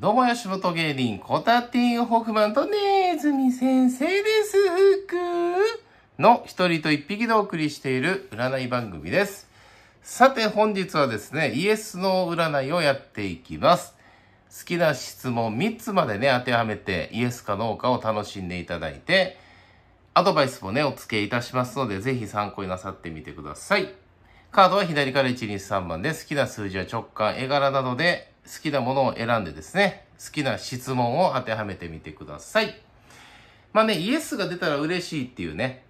どうも、吉本芸人、コタティン・ホフマンとネズミ先生です、ふくの一人と一匹でお送りしている占い番組です。さて、本日はですね、イエスの占いをやっていきます。好きな質問3つまでね、当てはめて、イエスかノーかを楽しんでいただいて、アドバイスもね、お付けいたしますので、ぜひ参考になさってみてください。カードは左から1、2、3番で、好きな数字は直感、絵柄などで好きなものを選んでですね、好きな質問を当てはめてみてください。まあね、イエスが出たら嬉しいっていうね、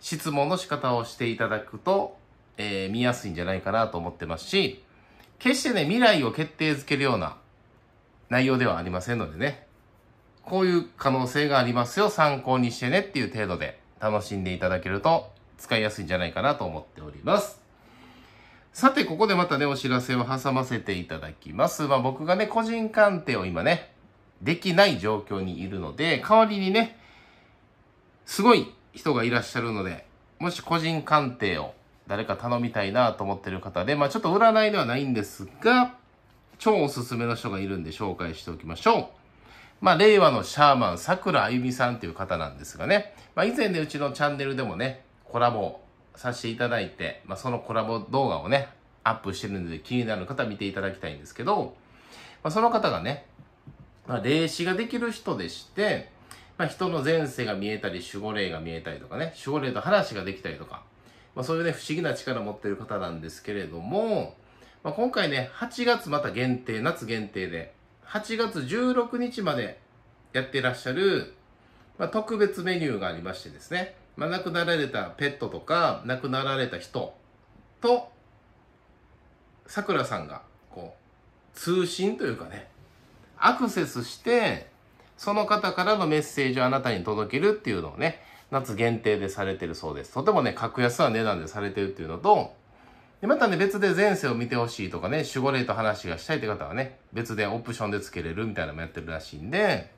質問の仕方をしていただくと、えー、見やすいんじゃないかなと思ってますし、決してね、未来を決定づけるような内容ではありませんのでね、こういう可能性がありますよ、参考にしてねっていう程度で楽しんでいただけると使いやすいんじゃないかなと思っております。さて、ここでまたね、お知らせを挟ませていただきます。まあ僕がね、個人鑑定を今ね、できない状況にいるので、代わりにね、すごい人がいらっしゃるので、もし個人鑑定を誰か頼みたいなと思ってる方で、まあちょっと占いではないんですが、超おすすめの人がいるんで紹介しておきましょう。まあ、令和のシャーマン、桜あゆみさんという方なんですがね、まあ、以前ね、うちのチャンネルでもね、コラボさせていただいて、まあ、そのコラボ動画をね、アップしてるので気になる方は見ていただきたいんですけど、まあ、その方がね、まあ、霊視ができる人でして、まあ、人の前世が見えたり、守護霊が見えたりとかね、守護霊と話ができたりとか、まあ、そういうね、不思議な力を持ってる方なんですけれども、まあ、今回ね、8月また限定、夏限定で、8月16日までやってらっしゃる、まあ、特別メニューがありましてですね、まあ、亡くなられたペットとか亡くなられた人とさくらさんがこう通信というかねアクセスしてその方からのメッセージをあなたに届けるっていうのをね夏限定でされてるそうですとてもね格安な値段でされてるっていうのとでまたね別で前世を見てほしいとかね守護霊と話がしたいって方はね別でオプションでつけれるみたいなのもやってるらしいんで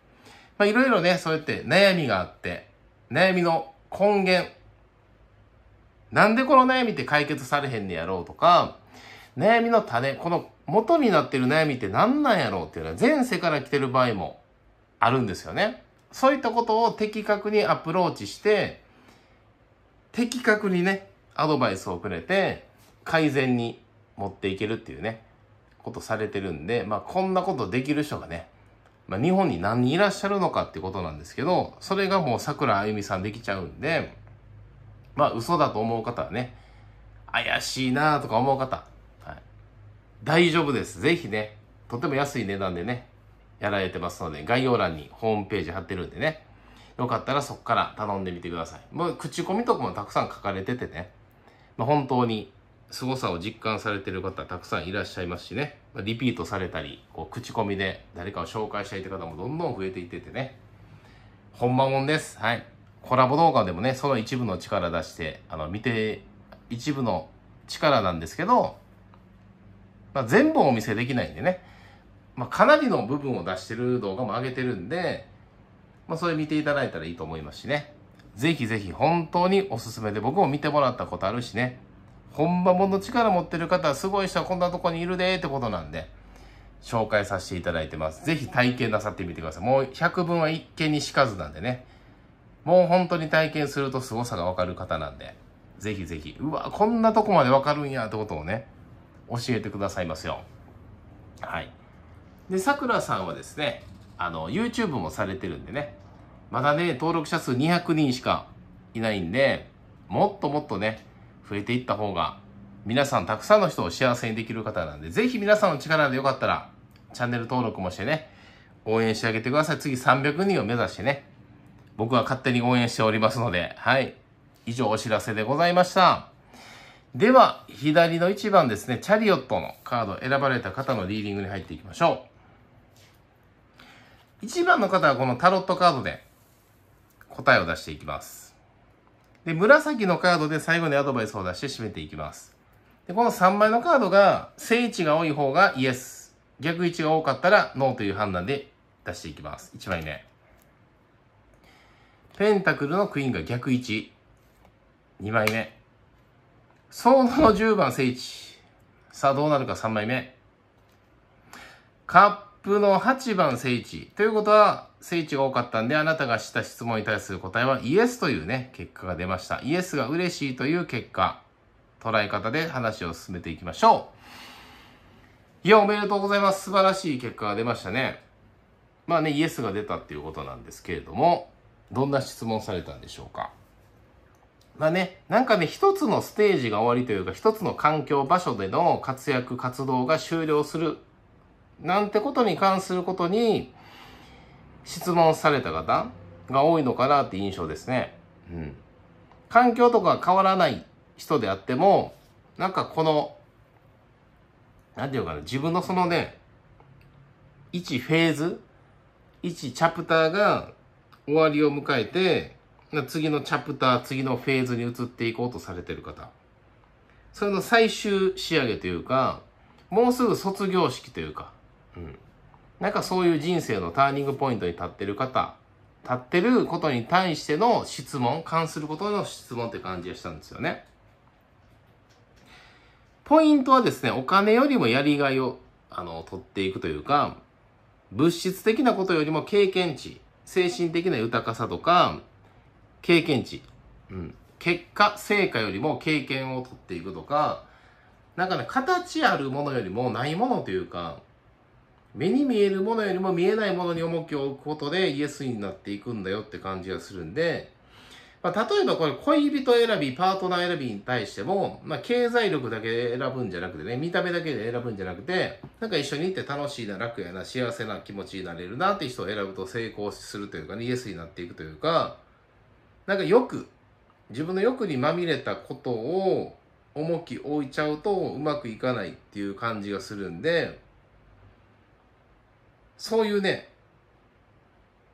まあいろいろねそうやって悩みがあって悩みの根源。なんでこの悩みって解決されへんねやろうとか、悩みの種、この元になってる悩みって何なんやろうっていうのは前世から来てる場合もあるんですよね。そういったことを的確にアプローチして、的確にね、アドバイスをくれて、改善に持っていけるっていうね、ことされてるんで、まあこんなことできる人がね、まあ、日本に何人いらっしゃるのかってことなんですけど、それがもう桜あゆみさんできちゃうんで、まあ嘘だと思う方はね、怪しいなとか思う方、はい、大丈夫です。ぜひね、とても安い値段でね、やられてますので、概要欄にホームページ貼ってるんでね、よかったらそこから頼んでみてください。もう口コミとかもたくさん書かれててね、まあ、本当に凄さを実感されてる方たくさんいらっしゃいますしね。リピートされたり、こう、口コミで誰かを紹介したいって方もどんどん増えていっててね。ほんまもんです。はい。コラボ動画でもね、その一部の力出して、あの、見て、一部の力なんですけど、まあ、全部お見せできないんでね。まあ、かなりの部分を出してる動画も上げてるんで、まあ、それ見ていただいたらいいと思いますしね。ぜひぜひ本当におすすめで僕も見てもらったことあるしね。本場もの力持ってる方はすごい人はこんなとこにいるでってことなんで、紹介させていただいてます。ぜひ体験なさってみてください。もう100分は一見にしかずなんでね。もう本当に体験すると凄さがわかる方なんで、ぜひぜひ、うわ、こんなとこまでわかるんやってことをね、教えてくださいますよ。はい。で、さくらさんはですね、あの、YouTube もされてるんでね、まだね、登録者数200人しかいないんで、もっともっとね、増えていった方が皆さんたくさんの人を幸せにできる方なんで、ぜひ皆さんの力でよかったらチャンネル登録もしてね、応援してあげてください。次300人を目指してね、僕は勝手に応援しておりますので、はい。以上お知らせでございました。では、左の1番ですね、チャリオットのカード選ばれた方のリーディングに入っていきましょう。1番の方はこのタロットカードで答えを出していきます。で、紫のカードで最後にアドバイスを出して締めていきます。で、この3枚のカードが、正位置が多い方がイエス、逆位置が多かったらノーという判断で出していきます。1枚目。ペンタクルのクイーンが逆位置。2枚目。ソーの10番正位置。さあどうなるか3枚目。カップの8番正位置。ということは、聖地が多かったんで、あなたがした質問に対する答えはイエスというね、結果が出ました。イエスが嬉しいという結果、捉え方で話を進めていきましょう。いや、おめでとうございます。素晴らしい結果が出ましたね。まあね、イエスが出たっていうことなんですけれども、どんな質問されたんでしょうか。まあね、なんかね、一つのステージが終わりというか、一つの環境場所での活躍、活動が終了する、なんてことに関することに、質問された方が多いのかなって印象ですね。うん。環境とか変わらない人であっても、なんかこの、なんていうかな、自分のそのね、1フェーズ、1チャプターが終わりを迎えて、次のチャプター、次のフェーズに移っていこうとされてる方。それの最終仕上げというか、もうすぐ卒業式というか、うん。なんかそういう人生のターニングポイントに立ってる方、立ってることに対しての質問、関することの質問って感じがしたんですよね。ポイントはですね、お金よりもやりがいを、あの、取っていくというか、物質的なことよりも経験値、精神的な豊かさとか、経験値、うん、結果、成果よりも経験を取っていくとか、なんかね、形あるものよりもないものというか、目に見えるものよりも見えないものに重きを置くことでイエスになっていくんだよって感じがするんで、まあ、例えばこれ恋人選び、パートナー選びに対しても、まあ、経済力だけ選ぶんじゃなくてね、見た目だけで選ぶんじゃなくて、なんか一緒に行って楽しいな、楽やな、幸せな気持ちになれるなって人を選ぶと成功するというかね、イエスになっていくというか、なんかよく、自分の欲にまみれたことを重き置いちゃうとうまくいかないっていう感じがするんで、そういうね、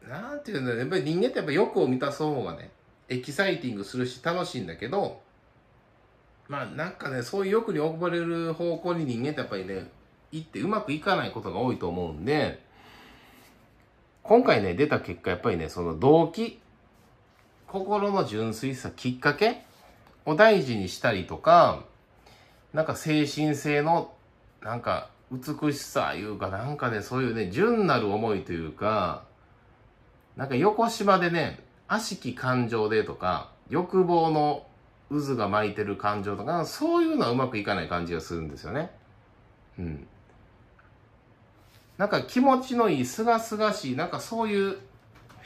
なんていうんだやっぱり人間ってやっぱ欲を満たす方がね、エキサイティングするし楽しいんだけど、まあなんかね、そういう欲に溺れる方向に人間ってやっぱりね、行ってうまくいかないことが多いと思うんで、今回ね、出た結果やっぱりね、その動機、心の純粋さ、きっかけを大事にしたりとか、なんか精神性の、なんか美しさいうか、なんかね、そういうね、純なる思いというか、なんか横芝でね、悪しき感情でとか、欲望の渦が巻いてる感情とか、そういうのはうまくいかない感じがするんですよね。うん。なんか気持ちのいい、すがすがしい、なんかそういうフ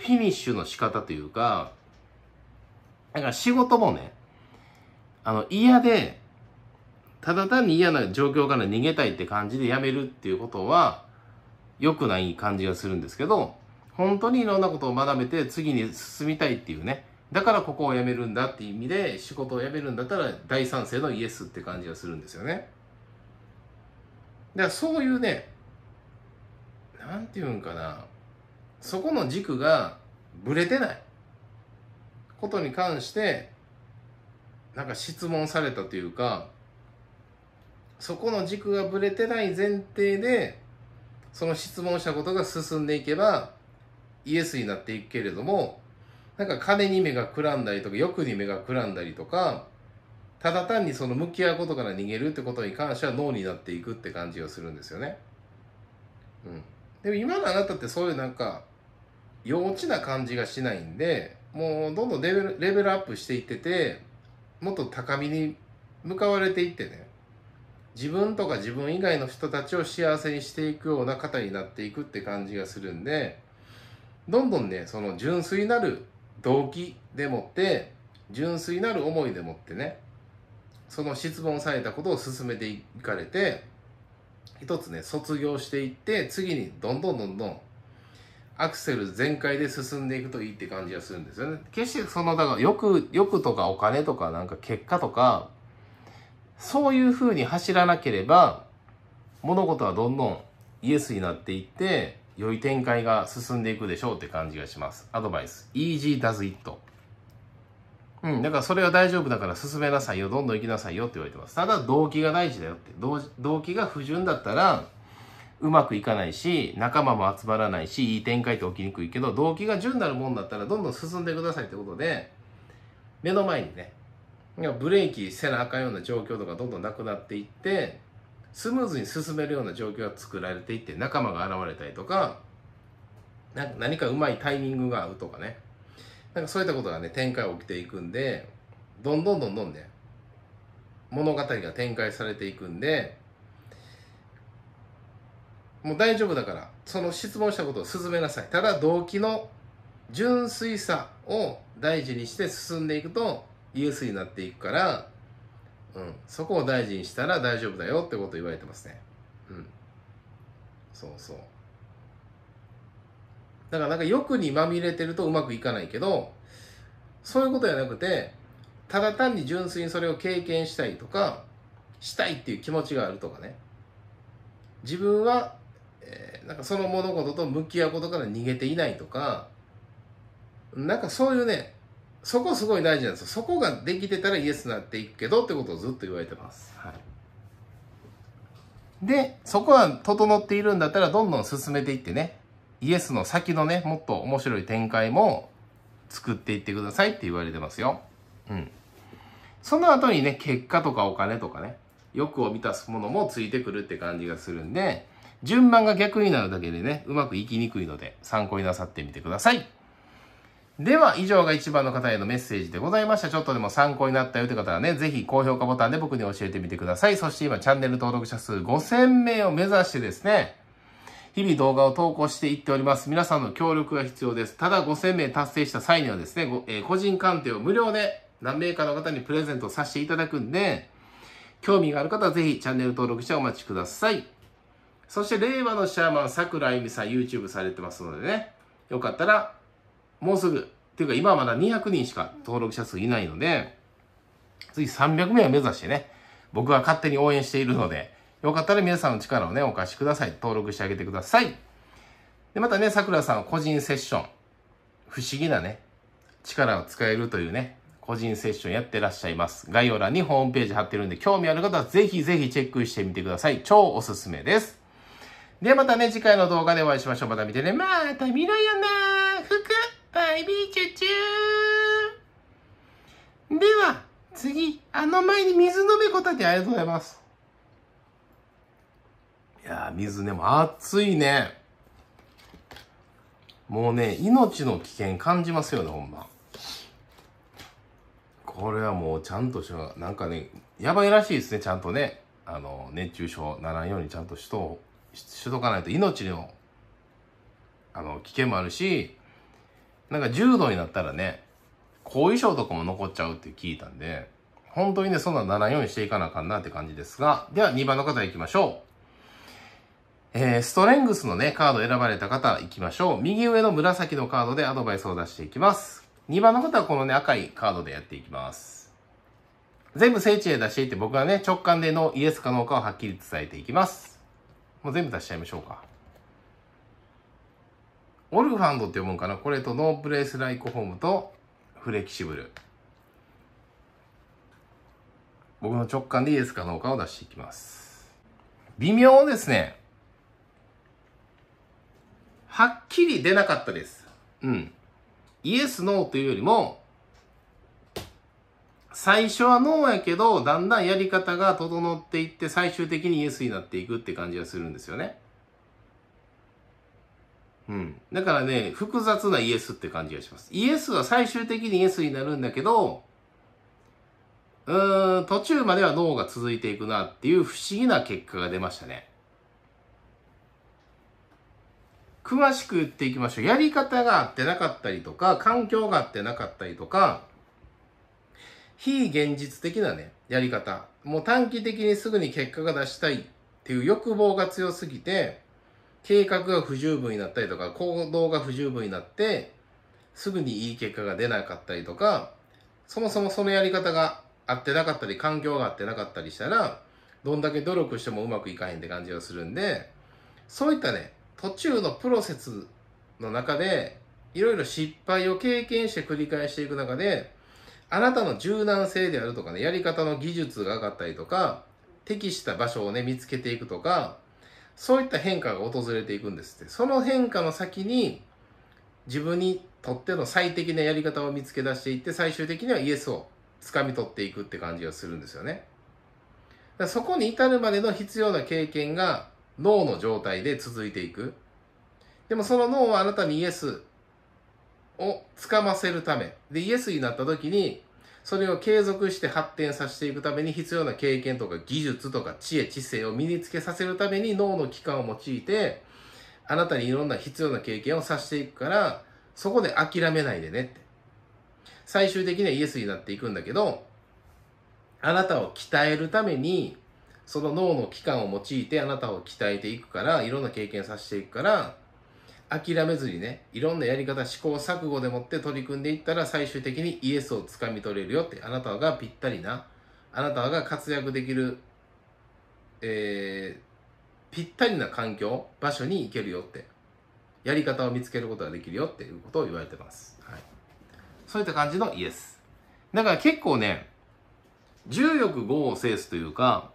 ィニッシュの仕方というか、なんか仕事もね、あの、嫌で、ただ単に嫌な状況から逃げたいって感じでやめるっていうことは良くない感じがするんですけど、本当にいろんなことを学べて次に進みたいっていうね、だからここを辞めるんだっていう意味で仕事を辞めるんだったら大賛成のイエスって感じがするんですよね。だからそういうね、なんていうんかな、そこの軸がぶれてないことに関して、なんか質問されたというか、そこの軸がぶれてない前提でその質問したことが進んでいけばイエスになっていくけれどもなんか金に目がくらんだりとか欲に目がくらんだりとかただ単にその向き合うことから逃げるってことに関しては脳になっていくって感じがするんですよね。うん、でも今のあなたってそういうなんか幼稚な感じがしないんでもうどんどんレベルレベルアップしていっててもっと高みに向かわれていってね自分とか自分以外の人たちを幸せにしていくような方になっていくって感じがするんで、どんどんね、その純粋なる動機でもって、純粋なる思いでもってね、その質問されたことを進めていかれて、一つね、卒業していって、次にどんどんどんどんアクセル全開で進んでいくといいって感じがするんですよね。決してその、だから、よく、よくとかお金とかなんか結果とか、そういうふうに走らなければ、物事はどんどんイエスになっていって、良い展開が進んでいくでしょうって感じがします。アドバイス。easy does it. うん、だからそれは大丈夫だから進めなさいよ、どんどん行きなさいよって言われてます。ただ動機が大事だよって。動機が不純だったら、うまくいかないし、仲間も集まらないし、いい展開って起きにくいけど、動機が純なるもんだったらどんどん進んでくださいってことで、目の前にね、ブレーキせなあかんような状況とかどんどんなくなっていってスムーズに進めるような状況が作られていって仲間が現れたりとか何かうまいタイミングが合うとかねなんかそういったことがね展開起きていくんでどんどんどんどんね物語が展開されていくんでもう大丈夫だからその質問したことを進めなさいただ動機の純粋さを大事にして進んでいくとユースになっていくから、うん、そこを大事にしたら大丈夫だよってこと言われてますね。うん。そうそう。だからなんか欲にまみれてるとうまくいかないけど、そういうことじゃなくて、ただ単に純粋にそれを経験したいとか、したいっていう気持ちがあるとかね。自分は、えー、なんかその物事と向き合うことから逃げていないとか、なんかそういうね、そこすごい大事なんですよ。そこができてたらイエスになっていくけどってことをずっと言われてます。はい、で、そこが整っているんだったらどんどん進めていってね、イエスの先のね、もっと面白い展開も作っていってくださいって言われてますよ。うん。その後にね、結果とかお金とかね、欲を満たすものもついてくるって感じがするんで、順番が逆になるだけでね、うまくいきにくいので参考になさってみてください。では、以上が1番の方へのメッセージでございました。ちょっとでも参考になったよという方はね、ぜひ高評価ボタンで僕に教えてみてください。そして今、チャンネル登録者数5000名を目指してですね、日々動画を投稿していっております。皆さんの協力が必要です。ただ5000名達成した際にはですね、えー、個人鑑定を無料で何名かの方にプレゼントさせていただくんで、興味がある方はぜひチャンネル登録してお待ちください。そして、令和のシャーマン、桜井美さん、YouTube されてますのでね、よかったらもうすぐ、っていうか今はまだ200人しか登録者数いないので、次300名を目指してね、僕は勝手に応援しているので、よかったら皆さんの力をね、お貸しください。登録してあげてください。で、またね、桜さんは個人セッション。不思議なね、力を使えるというね、個人セッションやってらっしゃいます。概要欄にホームページ貼ってるんで、興味ある方はぜひぜひチェックしてみてください。超おすすめです。ではまたね、次回の動画でお会いしましょう。また見てね。また見ろよなーイビーチュチューでは、次、あの前に水飲めこたてありがとうございます。いやー、水ね、もう熱いね。もうね、命の危険感じますよね、ほんま。これはもうちゃんとしよう。なんかね、やばいらしいですね、ちゃんとね。あの、熱中症ならんようにちゃんとしと、しとかないと命の、あの、危険もあるし、なんか重度になったらね、後遺症とかも残っちゃうって聞いたんで、本当にね、そんなならんようにしていかなあかんなって感じですが、では2番の方行きましょう。えー、ストレングスのね、カード選ばれた方行きましょう。右上の紫のカードでアドバイスを出していきます。2番の方はこのね、赤いカードでやっていきます。全部聖地へ出していって僕はね、直感でのイエスかノーかをはっきり伝えていきます。もう全部出しちゃいましょうか。オルファンドって読むんかなこれとノープレイスライクホームとフレキシブル。僕の直感でイエスかノーかを出していきます。微妙ですね。はっきり出なかったです。うん。イエス、ノーというよりも、最初はノーやけど、だんだんやり方が整っていって、最終的にイエスになっていくって感じがするんですよね。うん。だからね、複雑なイエスって感じがします。イエスは最終的にイエスになるんだけど、うーん、途中までは脳が続いていくなっていう不思議な結果が出ましたね。詳しく言っていきましょう。やり方があってなかったりとか、環境があってなかったりとか、非現実的なね、やり方。もう短期的にすぐに結果が出したいっていう欲望が強すぎて、計画が不十分になったりとか、行動が不十分になって、すぐにいい結果が出なかったりとか、そもそもそのやり方が合ってなかったり、環境が合ってなかったりしたら、どんだけ努力してもうまくいかへんって感じがするんで、そういったね、途中のプロセスの中で、いろいろ失敗を経験して繰り返していく中で、あなたの柔軟性であるとかね、やり方の技術が上がったりとか、適した場所をね、見つけていくとか、そういった変化が訪れていくんですって。その変化の先に、自分にとっての最適なやり方を見つけ出していって、最終的にはイエスを掴み取っていくって感じがするんですよね。だそこに至るまでの必要な経験が脳の状態で続いていく。でもその脳はあなたにイエスを掴ませるため。で、イエスになった時に、それを継続して発展させていくために必要な経験とか技術とか知恵、知性を身につけさせるために脳の器官を用いて、あなたにいろんな必要な経験をさせていくから、そこで諦めないでねって。最終的にはイエスになっていくんだけど、あなたを鍛えるために、その脳の器官を用いてあなたを鍛えていくから、いろんな経験させていくから、諦めずにね、いろんなやり方、試行錯誤でもって取り組んでいったら最終的にイエスをつかみ取れるよって、あなたがぴったりな、あなたが活躍できる、えー、ぴったりな環境、場所に行けるよって、やり方を見つけることができるよっていうことを言われてます。はい。そういった感じのイエス。だから結構ね、重欲5を制すというか、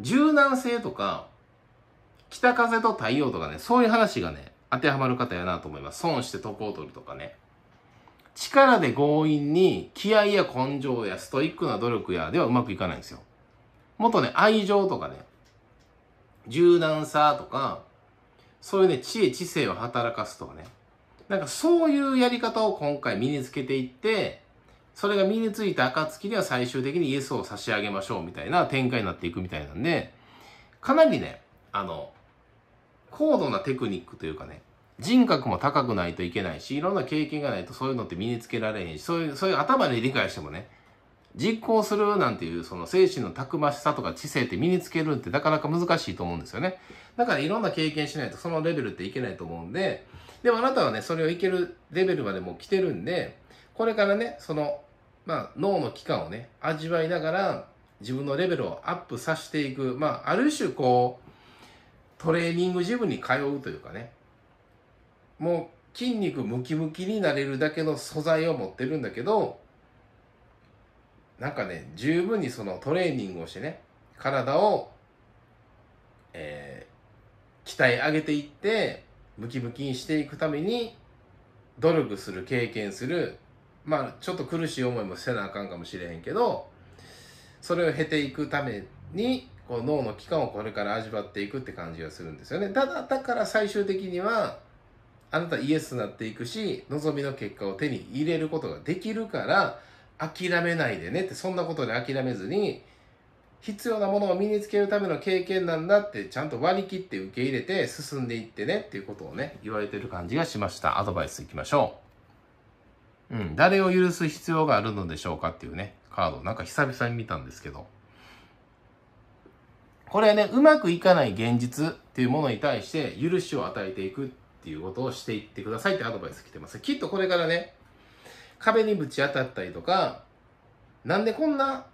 柔軟性とか、北風と太陽とかね、そういう話がね、当てはまる方やなと思います。損して得を取るとかね。力で強引に気合や根性やストイックな努力やではうまくいかないんですよ。もっとね、愛情とかね、柔軟さとか、そういうね、知恵知性を働かすとかね。なんかそういうやり方を今回身につけていって、それが身についた暁には最終的にイエスを差し上げましょうみたいな展開になっていくみたいなんで、かなりね、あの、高度なテクニックというかね、人格も高くないといけないし、いろんな経験がないとそういうのって身につけられへんし、そういう、そういう頭で理解してもね、実行するなんていう、その精神のたくましさとか知性って身につけるってなかなか難しいと思うんですよね。だからいろんな経験しないとそのレベルっていけないと思うんで、でもあなたはね、それをいけるレベルまでもう来てるんで、これからね、その、まあ、脳の期間をね、味わいながら、自分のレベルをアップさせていく、まあ、ある種こう、トレーニングジムに通うというかね、もう筋肉ムキムキになれるだけの素材を持ってるんだけど、なんかね、十分にそのトレーニングをしてね、体を、えー、鍛え上げていって、ムキムキにしていくために、努力する、経験する、まあ、ちょっと苦しい思いもせなあかんかもしれへんけど、それを経ていくために、こう脳の期間をこれから味わっていくって感じがするんですよね。ただ、だから最終的には、あなたイエスになっていくし、望みの結果を手に入れることができるから、諦めないでねって、そんなことで諦めずに、必要なものを身につけるための経験なんだってちゃんと割り切って受け入れて進んでいってねっていうことをね言われてる感じがしましたアドバイスいきましょううん誰を許す必要があるのでしょうかっていうねカードなんか久々に見たんですけどこれね、うまくいかない現実っていうものに対して許しを与えていくっていうことをしていってくださいってアドバイス来てます。きっとこれからね、壁にぶち当たったりとか、なんでこんな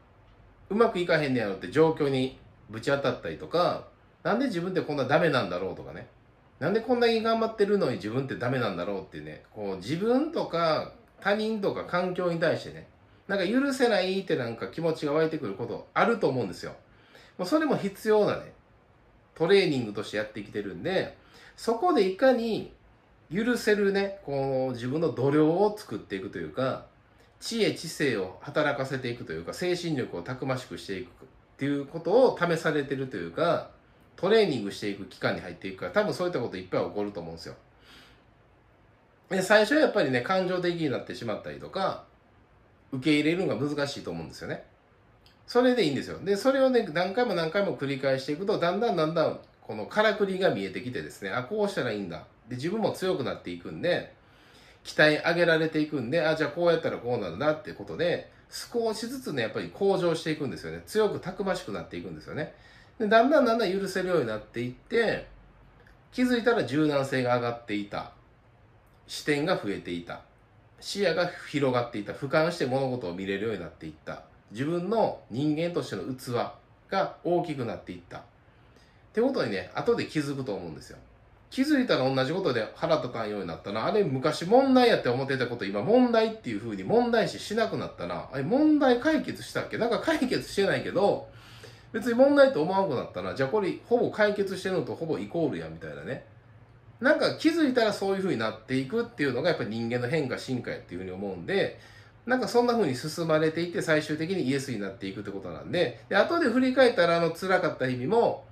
うまくいかへんねやろって状況にぶち当たったりとか、なんで自分ってこんなダメなんだろうとかね。なんでこんなに頑張ってるのに自分ってダメなんだろうってね、こう自分とか他人とか環境に対してね、なんか許せないってなんか気持ちが湧いてくることあると思うんですよ。まそれも必要なね、トレーニングとしてやってきてるんで、そこでいかに許せるね、こう自分の度量を作っていくというか、知恵知性を働かせていくというか、精神力をたくましくしていくっていうことを試されてるというか、トレーニングしていく期間に入っていくから、多分そういったこといっぱい起こると思うんですよ。で、最初はやっぱりね、感情的になってしまったりとか、受け入れるのが難しいと思うんですよね。それでいいんですよ。で、それをね、何回も何回も繰り返していくと、だんだんだんだん、このからくりが見えてきてですね、あ、こうしたらいいんだ。で、自分も強くなっていくんで、期待上げられていくんで、あ、じゃあこうやったらこうなるなってことで、少しずつね、やっぱり向上していくんですよね。強くたくましくなっていくんですよね。で、だんだんだんだん許せるようになっていって、気づいたら柔軟性が上がっていた。視点が増えていた。視野が広がっていた。俯瞰して物事を見れるようになっていった。自分の人間としての器が大きくなっていった。ってことにね、後で気づくと思うんですよ。気づいたら同じことで腹立たんようになったな。あれ昔問題やって思ってたこと今問題っていう風に問題視しなくなったな。あれ問題解決したっけなんか解決してないけど、別に問題と思わなくなったな。じゃあこれほぼ解決してるのとほぼイコールやみたいなね。なんか気づいたらそういう風になっていくっていうのがやっぱり人間の変化進化やっていう風に思うんで、なんかそんな風に進まれていって最終的にイエスになっていくってことなんで、で後で振り返ったらあの辛かった日々も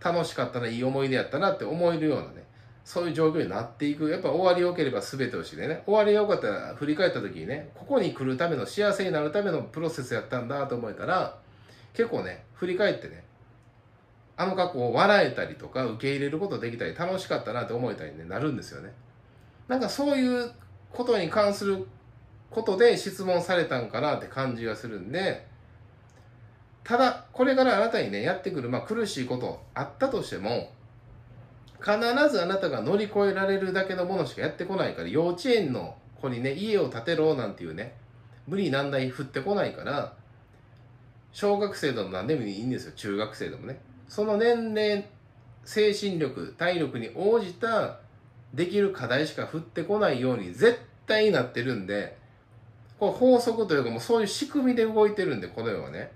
楽しかったな、いい思い出やったなって思えるようなね、そういう状況になっていく。やっぱ終わり良ければ全てをいでね、終わり良かったら振り返った時にね、ここに来るための幸せになるためのプロセスやったんだと思えたら、結構ね、振り返ってね、あの過去を笑えたりとか受け入れることできたり楽しかったなって思えたりね、なるんですよね。なんかそういうことに関することで質問されたんかなって感じがするんで、ただ、これからあなたにね、やってくる、まあ、苦しいことあったとしても、必ずあなたが乗り越えられるだけのものしかやってこないから、幼稚園の子にね、家を建てろなんていうね、無理難題振ってこないから、小学生でも何でもいいんですよ、中学生でもね。その年齢、精神力、体力に応じた、できる課題しか振ってこないように絶対なってるんで、こ法則というかもうそういう仕組みで動いてるんで、この世はね。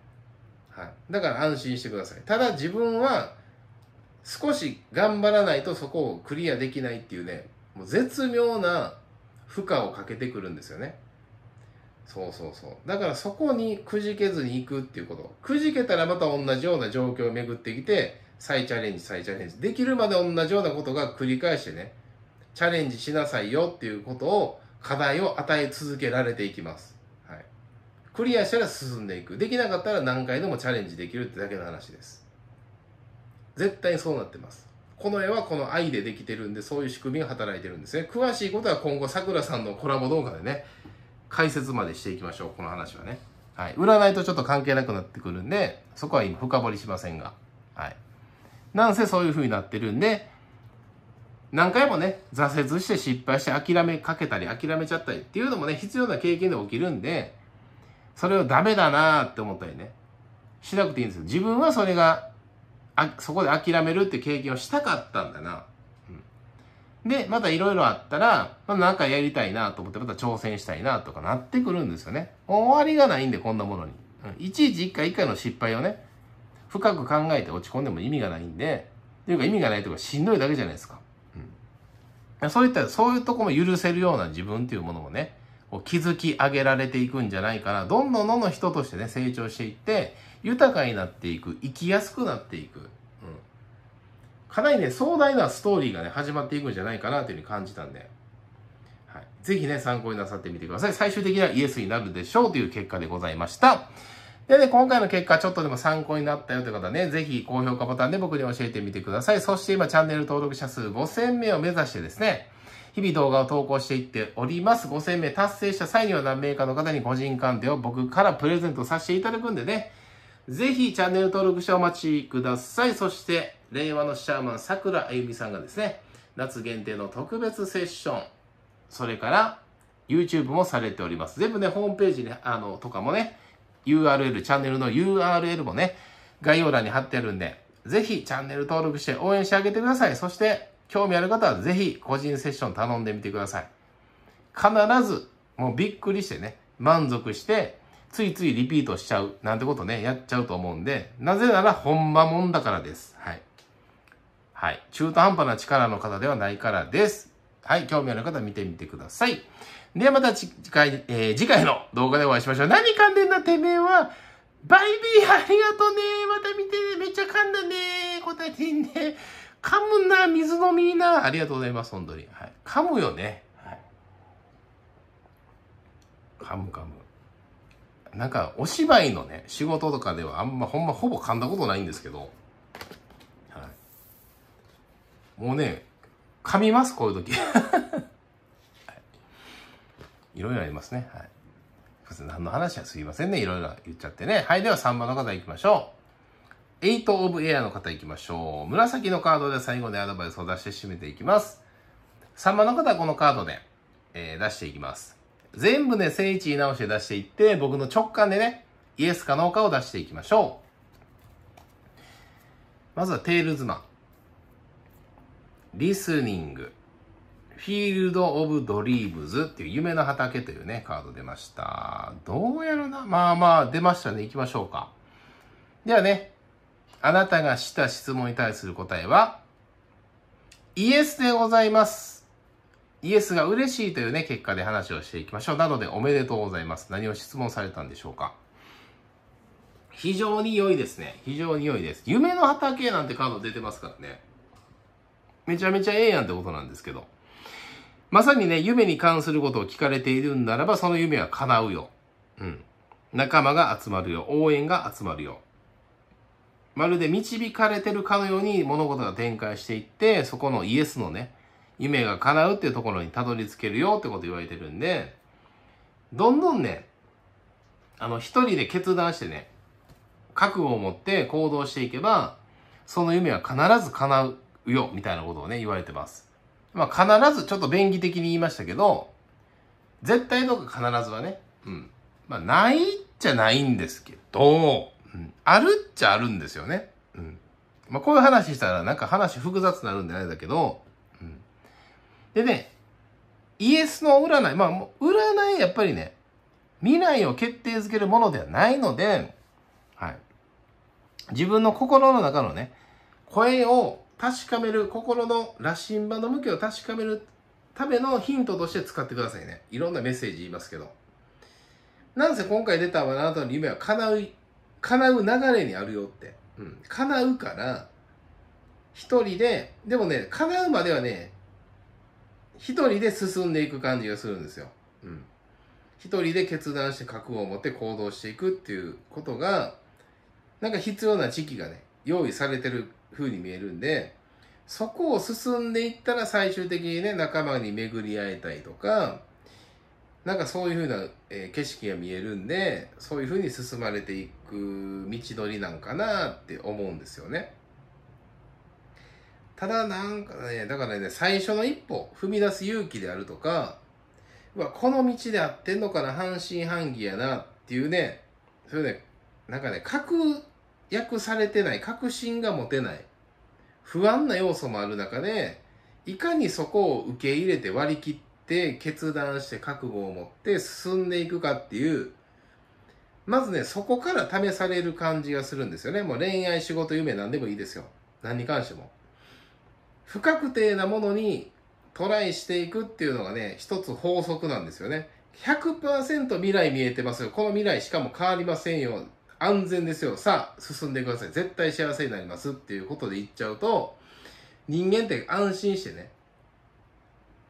はい。だから安心してください。ただ自分は少し頑張らないとそこをクリアできないっていうね、もう絶妙な負荷をかけてくるんですよね。そうそうそう。だからそこにくじけずに行くっていうこと。くじけたらまた同じような状況を巡ってきて、再チャレンジ、再チャレンジ。できるまで同じようなことが繰り返してね、チャレンジしなさいよっていうことを課題を与え続けられていきます。はい、クリアしたら進んでいく。できなかったら何回でもチャレンジできるってだけの話です。絶対そうなってます。この絵はこの愛でできてるんで、そういう仕組みが働いてるんですね。詳しいことは今後、さくらさんのコラボ動画でね、解説までしていきましょう、この話はね。はい。占いとちょっと関係なくなってくるんで、そこは今深掘りしませんが。はい。なんせそういう風になってるんで、何回もね、挫折して失敗して諦めかけたり諦めちゃったりっていうのもね、必要な経験で起きるんで、それをダメだなって思ったりね、しなくていいんですよ。自分はそれが、あそこで諦めるって経験をしたかったんだな。うん、で、またいろいろあったら、まあ、なんかやりたいなと思って、また挑戦したいなとかなってくるんですよね。終わりがないんで、こんなものに。うん、いちいち一回一回の失敗をね、深く考えて落ち込んでも意味がないんで、というか意味がないというかしんどいだけじゃないですか。そういった、そういうとこも許せるような自分っていうものもね、こう築き上げられていくんじゃないかな。どんどんどんどん人としてね、成長していって、豊かになっていく。生きやすくなっていく。うん。かなりね、壮大なストーリーがね、始まっていくんじゃないかなというふうに感じたんで。はい。ぜひね、参考になさってみてください。最終的にはイエスになるでしょうという結果でございました。でね、今回の結果ちょっとでも参考になったよという方ね、ぜひ高評価ボタンで僕に教えてみてください。そして今チャンネル登録者数5000名を目指してですね、日々動画を投稿していっております。5000名達成した際には何名かの方に個人鑑定を僕からプレゼントさせていただくんでね、ぜひチャンネル登録してお待ちください。そして、令和のシャーマン桜あゆみさんがですね、夏限定の特別セッション、それから YouTube もされております。全部ね、ホームページね、あの、とかもね、URL、チャンネルの URL もね、概要欄に貼ってるんで、ぜひチャンネル登録して応援してあげてください。そして、興味ある方はぜひ個人セッション頼んでみてください。必ず、もうびっくりしてね、満足して、ついついリピートしちゃうなんてことね、やっちゃうと思うんで、なぜならほんまもんだからです。はい。はい。中途半端な力の方ではないからです。はい。興味ある方見てみてください。ではまた次回、えー、次回の動画でお会いしましょう。何噛んでんだてめえは、バイビーありがとうね。また見てね。めっちゃ噛んだね。答えていいね。噛むな。水飲みな。ありがとうございます。本当に。はい、噛むよね。はい、噛む噛む。なんか、お芝居のね、仕事とかではあんま、ほんまほぼ噛んだことないんですけど。はい。もうね、噛みます、こういう時。いろいろありますね。はい。何の話はすいませんね。いろいろ言っちゃってね。はい。では3番の方行きましょう。8 of Air の方行きましょう。紫のカードで最後にアドバイスを出して締めていきます。3番の方はこのカードで、えー、出していきます。全部ね、正位置に直して出していって、僕の直感でね、イエスかノーかを出していきましょう。まずはテールズマン。リスニング。フィールド・オブ・ドリームズっていう夢の畑というね、カード出ました。どうやるな、まあまあ出ましたね。行きましょうか。ではね、あなたがした質問に対する答えは、イエスでございます。イエスが嬉しいというね、結果で話をしていきましょう。なので、おめでとうございます。何を質問されたんでしょうか。非常に良いですね。非常に良いです。夢の畑なんてカード出てますからね。めちゃめちゃええやんってことなんですけど。まさにね、夢に関することを聞かれているんならば、その夢は叶うよ。うん。仲間が集まるよ。応援が集まるよ。まるで導かれてるかのように物事が展開していって、そこのイエスのね、夢が叶うっていうところにたどり着けるよってこと言われてるんで、どんどんね、あの、一人で決断してね、覚悟を持って行動していけば、その夢は必ず叶うよ、みたいなことをね、言われてます。まあ、必ず、ちょっと便宜的に言いましたけど、絶対とか必ずはね、うん。まあ、ないっちゃないんですけど、うん、あるっちゃあるんですよね。うん。まあ、こういう話したらなんか話複雑になるんであれだけど、うん。でね、イエスの占い、まあ、占いやっぱりね、未来を決定づけるものではないので、はい。自分の心の中のね、声を確かめる、心の羅針盤の向きを確かめるためのヒントとして使ってくださいね。いろんなメッセージ言いますけど。なんせ今回出たあなたの夢は叶う、叶う流れにあるよって。うん。叶うから、一人で、でもね、叶うまではね、一人で進んでいく感じがするんですよ。うん。一人で決断して覚悟を持って行動していくっていうことが、なんか必要な時期がね、用意されてる風に見えるんで、そこを進んでいったら最終的にね、仲間に巡り会えたりとか、なんかそういう風な、え景色が見えるんで、そういう風に進まれていく道のりなんかなって思うんですよね。ただなんかね、だからね、最初の一歩、踏み出す勇気であるとか、うこの道で合ってんのかな、半信半疑やなっていうね、それね、なんかね、確約されてない、確信が持てない、不安な要素もある中で、いかにそこを受け入れて割り切って決断して覚悟を持って進んでいくかっていう、まずね、そこから試される感じがするんですよね。もう恋愛、仕事、夢何でもいいですよ。何に関しても。不確定なものにトライしていくっていうのがね、一つ法則なんですよね。100%未来見えてますよ。この未来しかも変わりませんよ。安全ですよ。さあ、進んでください。絶対幸せになりますっていうことで言っちゃうと、人間って安心してね、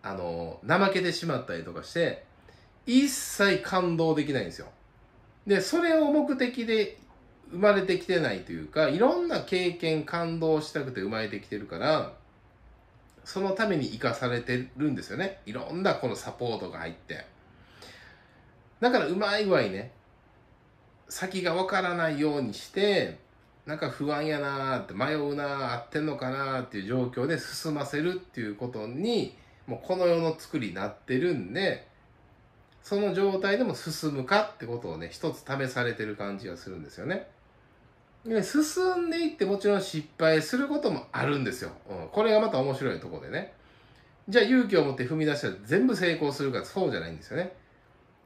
あの、怠けてしまったりとかして、一切感動できないんですよ。で、それを目的で生まれてきてないというか、いろんな経験、感動したくて生まれてきてるから、そのために生かされてるんですよね。いろんなこのサポートが入って。だからうまい具合ね、先がわからないようにして、なんか不安やなーって、迷うなー、合ってんのかなーっていう状況で進ませるっていうことに、もうこの世の作りになってるんで、その状態でも進むかってことをね、一つ試されてる感じがするんですよね。で進んでいってもちろん失敗することもあるんですよ。うん、これがまた面白いとこでね。じゃあ勇気を持って踏み出したら全部成功するかそうじゃないんですよね。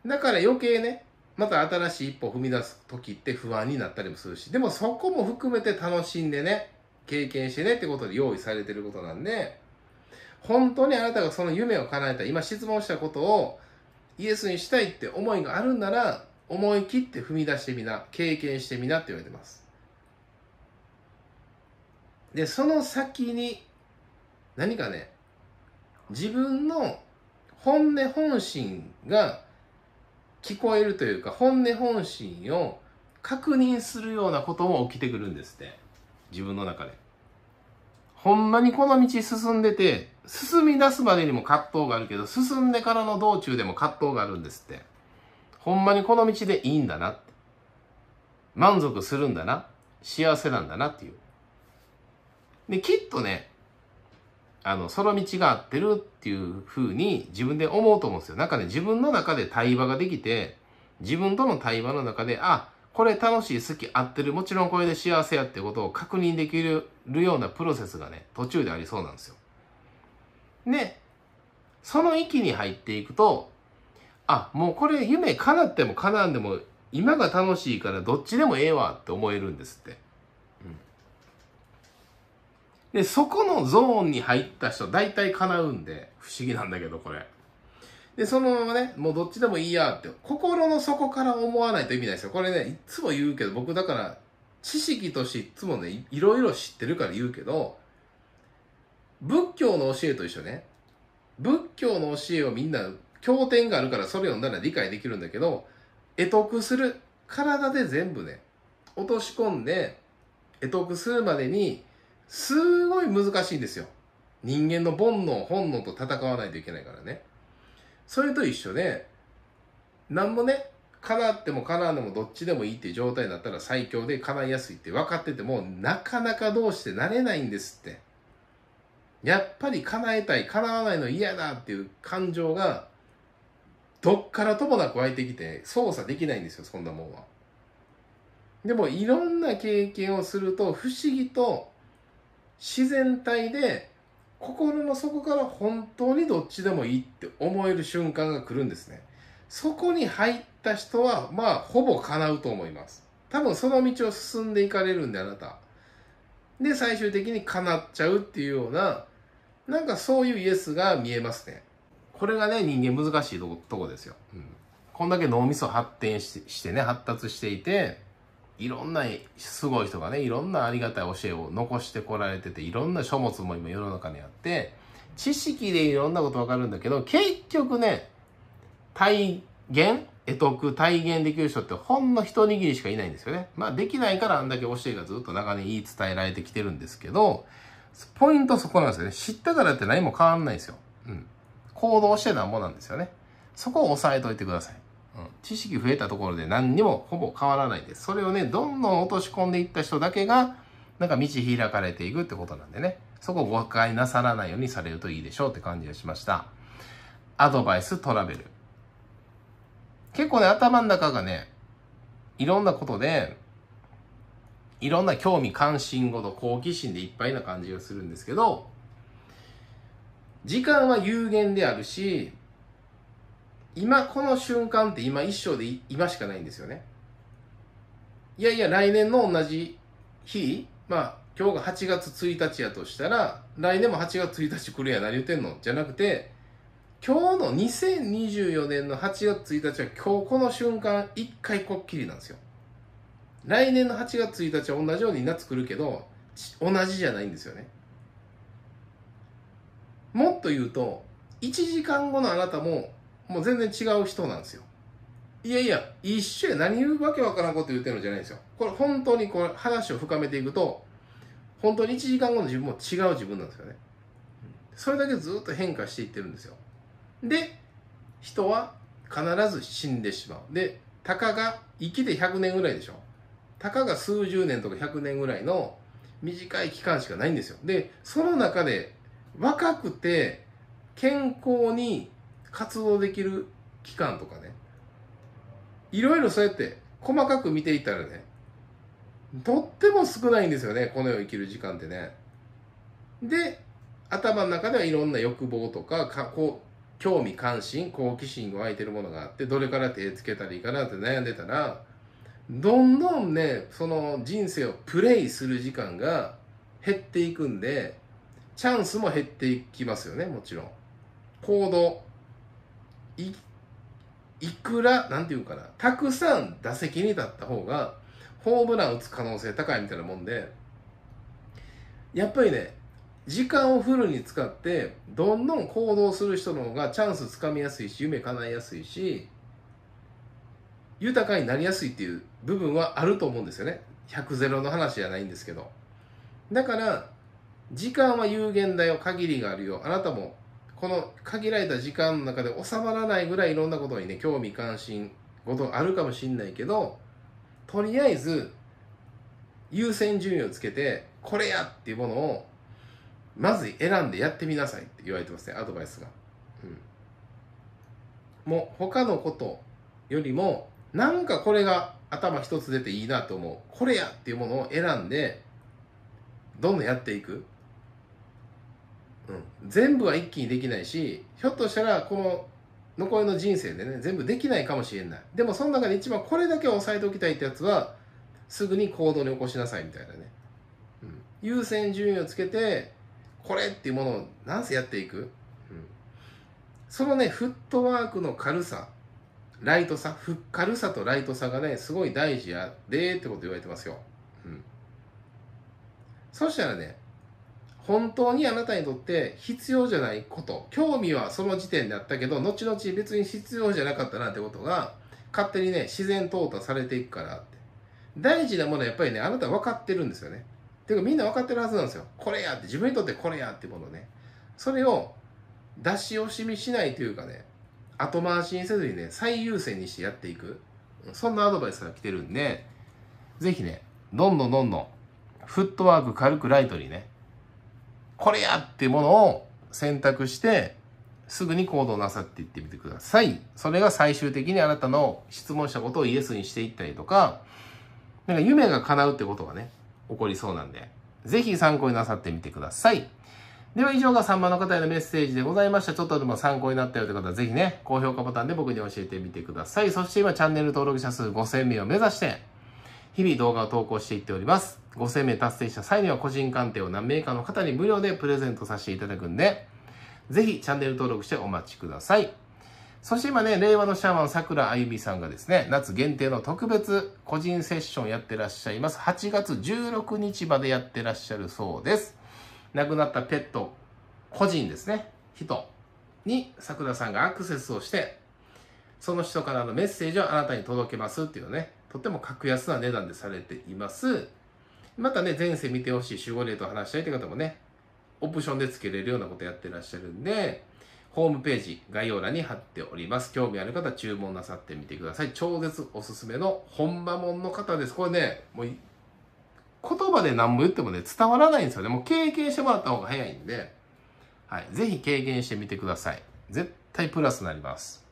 だから余計ね、また新しい一歩踏み出す時って不安になったりもするし、でもそこも含めて楽しんでね、経験してねってことで用意されてることなんで、本当にあなたがその夢を叶えた、今質問したことをイエスにしたいって思いがあるんなら、思い切って踏み出してみな、経験してみなって言われてます。で、その先に何かね、自分の本音本心が聞こえるというか本音本心を確認するようなことも起きてくるんですって自分の中でほんまにこの道進んでて進み出すまでにも葛藤があるけど進んでからの道中でも葛藤があるんですってほんまにこの道でいいんだなって満足するんだな幸せなんだなっていうできっとねあの、その道が合ってるっていう風に自分で思うと思うんですよ。なんかね、自分の中で対話ができて、自分との対話の中で、あ、これ楽しい、好き、合ってる、もちろんこれで幸せやってことを確認できるようなプロセスがね、途中でありそうなんですよ。で、その域に入っていくと、あ、もうこれ夢叶っても叶んでも今が楽しいからどっちでもええわって思えるんですって。で、そこのゾーンに入った人、大体叶うんで、不思議なんだけど、これ。で、そのままね、もうどっちでもいいやって、心の底から思わないと意味ないですよ。これね、いつも言うけど、僕だから、知識としていつもね、いろいろ知ってるから言うけど、仏教の教えと一緒ね。仏教の教えをみんな、経典があるからそれ読んだら理解できるんだけど、得得する。体で全部ね、落とし込んで、得得するまでに、すごい難しいんですよ。人間の煩悩、本能と戦わないといけないからね。それと一緒で、何もね、叶っても叶わんでもどっちでもいいっていう状態だったら最強で叶いやすいって分かってても、なかなかどうしてなれないんですって。やっぱり叶えたい、叶わないの嫌だっていう感情が、どっからともなく湧いてきて操作できないんですよ、そんなもんは。でもいろんな経験をすると不思議と自然体で心の底から本当にどっちでもいいって思える瞬間が来るんですね。そこに入った人は、まあ、ほぼ叶うと思います。多分その道を進んでいかれるんで、あなた。で、最終的に叶っちゃうっていうような、なんかそういうイエスが見えますね。これがね、人間難しいとことこですよ。うん。こんだけ脳みそ発展してしてね、発達していて、いろんなすごい人がね、いろんなありがたい教えを残してこられてて、いろんな書物も今世の中にあって、知識でいろんなことわかるんだけど、結局ね、体現、得得、体現できる人ってほんの一握りしかいないんですよね。まあできないからあんだけ教えがずっと長年言い伝えられてきてるんですけど、ポイントそこなんですよね。知ったからって何も変わんないですよ。うん。行動してなんぼなんですよね。そこを押さえといてください。知識増えたところで何にもほぼ変わらないんです。それをね、どんどん落とし込んでいった人だけが、なんか道開かれていくってことなんでね。そこを誤解なさらないようにされるといいでしょうって感じがしました。アドバイストラベル。結構ね、頭の中がね、いろんなことで、いろんな興味関心ごと好奇心でいっぱいな感じがするんですけど、時間は有限であるし、今この瞬間って今一生で今しかないんですよね。いやいや、来年の同じ日、まあ、今日が8月1日やとしたら、来年も8月1日来るや、何言ってんのじゃなくて、今日の2024年の8月1日は今日この瞬間一回こっきりなんですよ。来年の8月1日は同じように夏来るけど、同じじゃないんですよね。もっと言うと、1時間後のあなたももう全然違う人なんですよ。いやいや、一緒や。何言うわけわからんこと言ってるのじゃないんですよ。これ本当にこれ話を深めていくと、本当に1時間後の自分も違う自分なんですよね。それだけずっと変化していってるんですよ。で、人は必ず死んでしまう。で、たかが生きて100年ぐらいでしょ。たかが数十年とか100年ぐらいの短い期間しかないんですよ。で、その中で若くて健康に活動できる期間とかね、いろいろそうやって細かく見ていったらね、とっても少ないんですよね、この世を生きる時間ってね。で、頭の中ではいろんな欲望とか、かこう興味関心、好奇心が湧いてるものがあって、どれから手つけたらいいかなって悩んでたら、どんどんね、その人生をプレイする時間が減っていくんで、チャンスも減っていきますよね、もちろん。行動、いくらなんていうかなたくさん打席に立った方がホームラン打つ可能性高いみたいなもんでやっぱりね時間をフルに使ってどんどん行動する人の方がチャンスつかみやすいし夢叶いやすいし豊かになりやすいっていう部分はあると思うんですよね100ゼロの話じゃないんですけどだから時間は有限だよ限りがあるよあなたもこの限られた時間の中で収まらないぐらいいろんなことにね、興味関心、ことあるかもしんないけど、とりあえず、優先順位をつけて、これやっていうものを、まず選んでやってみなさいって言われてますね、アドバイスが。うん。もう、他のことよりも、なんかこれが頭一つ出ていいなと思う。これやっていうものを選んで、どんどんやっていく。全部は一気にできないしひょっとしたらこの残りの人生でね全部できないかもしれないでもその中で一番これだけは抑えておきたいってやつはすぐに行動に起こしなさいみたいなね、うん、優先順位をつけてこれっていうものを何せやっていく、うん、そのねフットワークの軽さライトさ軽さとライトさがねすごい大事やでってこと言われてますよ、うん、そしたらね本当にあなたにとって必要じゃないこと、興味はその時点であったけど、後々別に必要じゃなかったなってことが、勝手にね、自然淘汰されていくからって。大事なものはやっぱりね、あなた分かってるんですよね。てかみんな分かってるはずなんですよ。これやって、自分にとってこれやってものね。それを出し惜しみしないというかね、後回しにせずにね、最優先にしてやっていく。そんなアドバイスが来てるんで、ぜひね、どんどんどんどん、フットワーク軽くライトにね、これやってものを選択して、すぐに行動なさっていってみてください。それが最終的にあなたの質問したことをイエスにしていったりとか、なんか夢が叶うってことがね、起こりそうなんで、ぜひ参考になさってみてください。では以上が3番の方へのメッセージでございました。ちょっとでも参考になったよという方はぜひね、高評価ボタンで僕に教えてみてください。そして今チャンネル登録者数5000名を目指して、日々動画を投稿していっております。5000名達成した際には個人鑑定を何名かの方に無料でプレゼントさせていただくんで、ぜひチャンネル登録してお待ちください。そして今ね、令和のシャーマン桜あゆみさんがですね、夏限定の特別個人セッションやってらっしゃいます。8月16日までやってらっしゃるそうです。亡くなったペット、個人ですね、人に桜さんがアクセスをして、その人からのメッセージをあなたに届けますっていうね、とても格安な値段でされています。またね、前世見てほしい、守護霊と話したいという方もね、オプションでつけれるようなことやってらっしゃるんで、ホームページ、概要欄に貼っております。興味ある方、注文なさってみてください。超絶おすすめの本場門の方です。これね、もう、言葉で何も言ってもね、伝わらないんですよね。もう経験してもらった方が早いんで、はい。ぜひ経験してみてください。絶対プラスになります。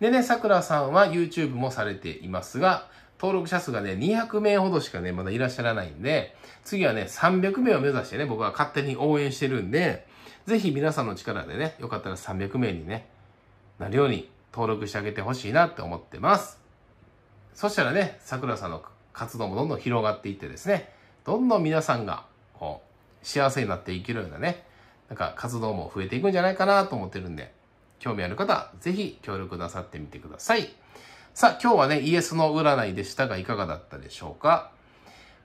でね、桜さんは YouTube もされていますが、登録者数がね、200名ほどしかね、まだいらっしゃらないんで、次はね、300名を目指してね、僕は勝手に応援してるんで、ぜひ皆さんの力でね、よかったら300名にね、なるように登録してあげてほしいなって思ってます。そしたらね、桜さんの活動もどんどん広がっていってですね、どんどん皆さんが、こう、幸せになっていけるようなね、なんか活動も増えていくんじゃないかなと思ってるんで、興味ある方、ぜひ協力なさってみてください。さあ、今日はね、イエスの占いでしたが、いかがだったでしょうか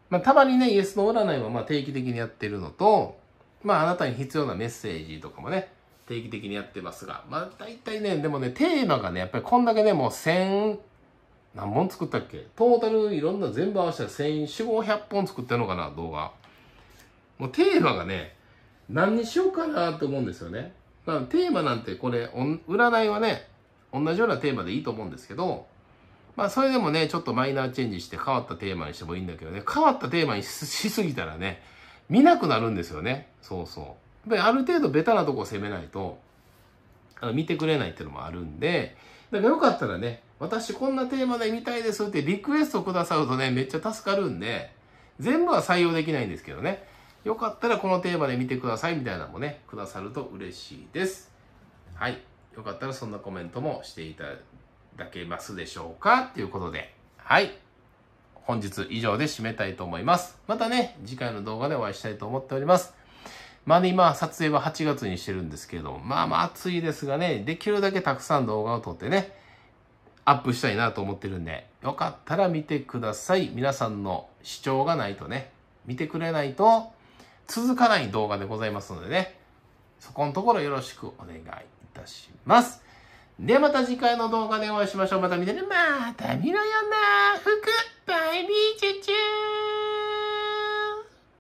まあ、たまにね、イエスの占いはま定期的にやってるのと、まあ、あなたに必要なメッセージとかもね、定期的にやってますが、まあ、大体ね、でもね、テーマがね、やっぱりこんだけね、もう1000、何本作ったっけトータルいろんな全部合わせたら1000、400本作ってるのかな、動画。もうテーマがね、何にしようかなと思うんですよね。まあ、テーマなんてこれ、占いはね、同じようなテーマでいいと思うんですけど、まあそれでもね、ちょっとマイナーチェンジして変わったテーマにしてもいいんだけどね、変わったテーマにしすぎたらね、見なくなるんですよね。そうそう。やっぱりある程度ベタなとこを攻めないと、あの見てくれないっていうのもあるんで、だからよかったらね、私こんなテーマで見たいですってリクエストくださるとね、めっちゃ助かるんで、全部は採用できないんですけどね、よかったらこのテーマで見てくださいみたいなのもね、くださると嬉しいです。はい。よかったらそんなコメントもしていただだけますでしょうかということで、はい。本日以上で締めたいと思います。またね、次回の動画でお会いしたいと思っております。まあね、今、撮影は8月にしてるんですけれども、まあまあ暑いですがね、できるだけたくさん動画を撮ってね、アップしたいなと思ってるんで、よかったら見てください。皆さんの視聴がないとね、見てくれないと続かない動画でございますのでね、そこのところよろしくお願いいたします。ではまた次回の動画でお会いしましょう。また見てね。また見ろよな。服、バイビーチュチュー。